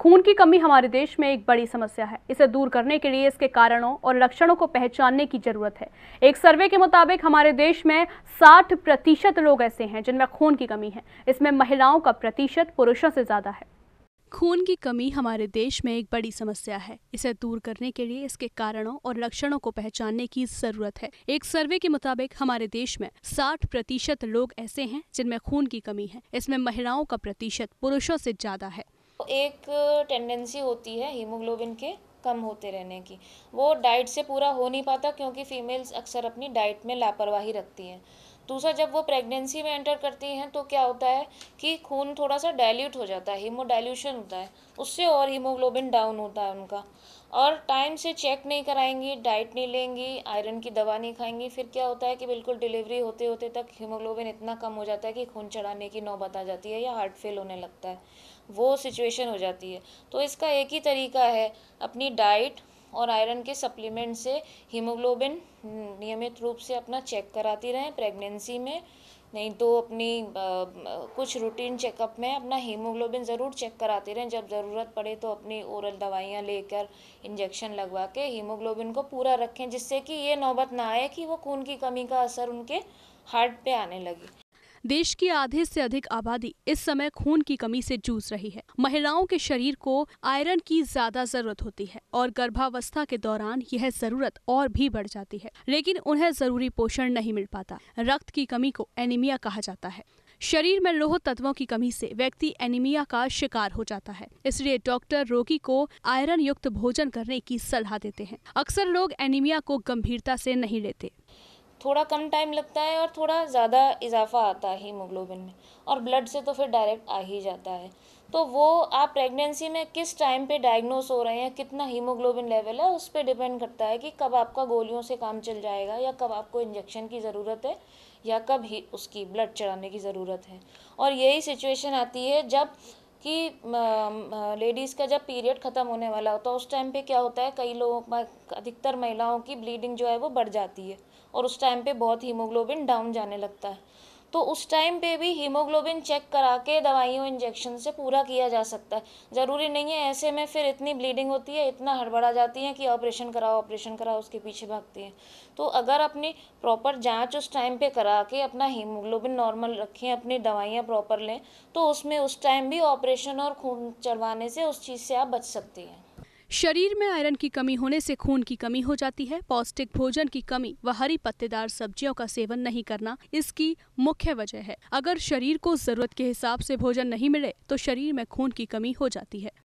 खून की कमी हमारे देश में एक बड़ी समस्या है इसे दूर करने के लिए इसके कारणों और लक्षणों को पहचानने की जरूरत है एक सर्वे के मुताबिक हमारे देश में 60 प्रतिशत लोग ऐसे हैं जिनमें खून की कमी है इसमें महिलाओं का प्रतिशत पुरुषों से ज्यादा है खून की कमी हमारे देश में एक बड़ी समस्या है इसे दूर करने के लिए इसके कारणों और लक्षणों को पहचानने की जरूरत है एक सर्वे के मुताबिक हमारे देश में 60 प्रतिशत लोग ऐसे हैं जिनमें खून की कमी है इसमें महिलाओं का प्रतिशत पुरुषों से ज्यादा है तो एक टेंडेंसी होती है हीमोग्लोबिन के कम होते रहने की वो डाइट से पूरा हो नहीं पाता क्योंकि फ़ीमेल्स अक्सर अपनी डाइट में लापरवाही रखती हैं दूसरा जब वो प्रेगनेंसी में एंटर करती हैं तो क्या होता है कि खून थोड़ा सा डाइल्यूट हो जाता है हीमो डाइल्यूशन होता है उससे और हीमोग्लोबिन डाउन होता है उनका और टाइम से चेक नहीं कराएंगी डाइट नहीं लेंगी आयरन की दवा नहीं खाएंगी फिर क्या होता है कि बिल्कुल डिलीवरी होते होते तक हीमोग्लोबिन इतना कम हो जाता है कि खून चढ़ाने की नौबत आ जाती है या हार्ट फेल होने लगता है वो सिचुएशन हो जाती है तो इसका एक ही तरीका है अपनी डाइट और आयरन के सप्लीमेंट से हीमोग्लोबिन नियमित रूप से अपना चेक कराती रहें प्रेगनेंसी में नहीं तो अपनी आ, कुछ रूटीन चेकअप में अपना हीमोग्लोबिन ज़रूर चेक कराते रहें जब ज़रूरत पड़े तो अपनी ओरल दवाइयाँ लेकर इंजेक्शन लगवा के हीमोग्लोबिन को पूरा रखें जिससे कि ये नौबत ना आए कि वो खून की कमी का असर उनके हार्ट पे आने लगे देश की आधे से अधिक आबादी इस समय खून की कमी से जूझ रही है महिलाओं के शरीर को आयरन की ज्यादा जरूरत होती है और गर्भावस्था के दौरान यह जरूरत और भी बढ़ जाती है लेकिन उन्हें जरूरी पोषण नहीं मिल पाता रक्त की कमी को एनीमिया कहा जाता है शरीर में लोह तत्वों की कमी से व्यक्ति एनीमिया का शिकार हो जाता है इसलिए डॉक्टर रोगी को आयरन युक्त भोजन करने की सलाह देते हैं अक्सर लोग एनीमिया को गंभीरता से नहीं लेते थोड़ा कम टाइम लगता है और थोड़ा ज़्यादा इजाफा आता है हीमोग्लोबिन में और ब्लड से तो फिर डायरेक्ट आ ही जाता है तो वो आप प्रेगनेंसी में किस टाइम पे डायग्नोस हो रहे हैं कितना हीमोग्लोबिन लेवल है उस पर डिपेंड करता है कि कब आपका गोलियों से काम चल जाएगा या कब आपको इंजेक्शन की ज़रूरत है या कब ही उसकी ब्लड चढ़ाने की ज़रूरत है और यही सिचुएशन आती है जब कि लेडीज़ का जब पीरियड ख़त्म होने वाला होता तो है उस टाइम पे क्या होता है कई लोगों अधिकतर महिलाओं की ब्लीडिंग जो है वो बढ़ जाती है और उस टाइम पे बहुत हीमोग्लोबिन डाउन जाने लगता है तो उस टाइम पे भी हीमोग्लोबिन चेक करा के दवाइयों इंजेक्शन से पूरा किया जा सकता है ज़रूरी नहीं है ऐसे में फिर इतनी ब्लीडिंग होती है इतना हड़बड़ा जाती है कि ऑपरेशन कराओ ऑपरेशन कराओ उसके पीछे भागती है तो अगर अपनी प्रॉपर जाँच उस टाइम पर करा के अपना हीमोग्लोबिन नॉर्मल रखें अपनी दवाइयाँ प्रॉपर लें तो उसमें उस टाइम भी ऑपरेशन और खून चढ़वाने से उस चीज़ से आप बच सकती हैं शरीर में आयरन की कमी होने से खून की कमी हो जाती है पौष्टिक भोजन की कमी व हरी पत्तेदार सब्जियों का सेवन नहीं करना इसकी मुख्य वजह है अगर शरीर को जरूरत के हिसाब से भोजन नहीं मिले तो शरीर में खून की कमी हो जाती है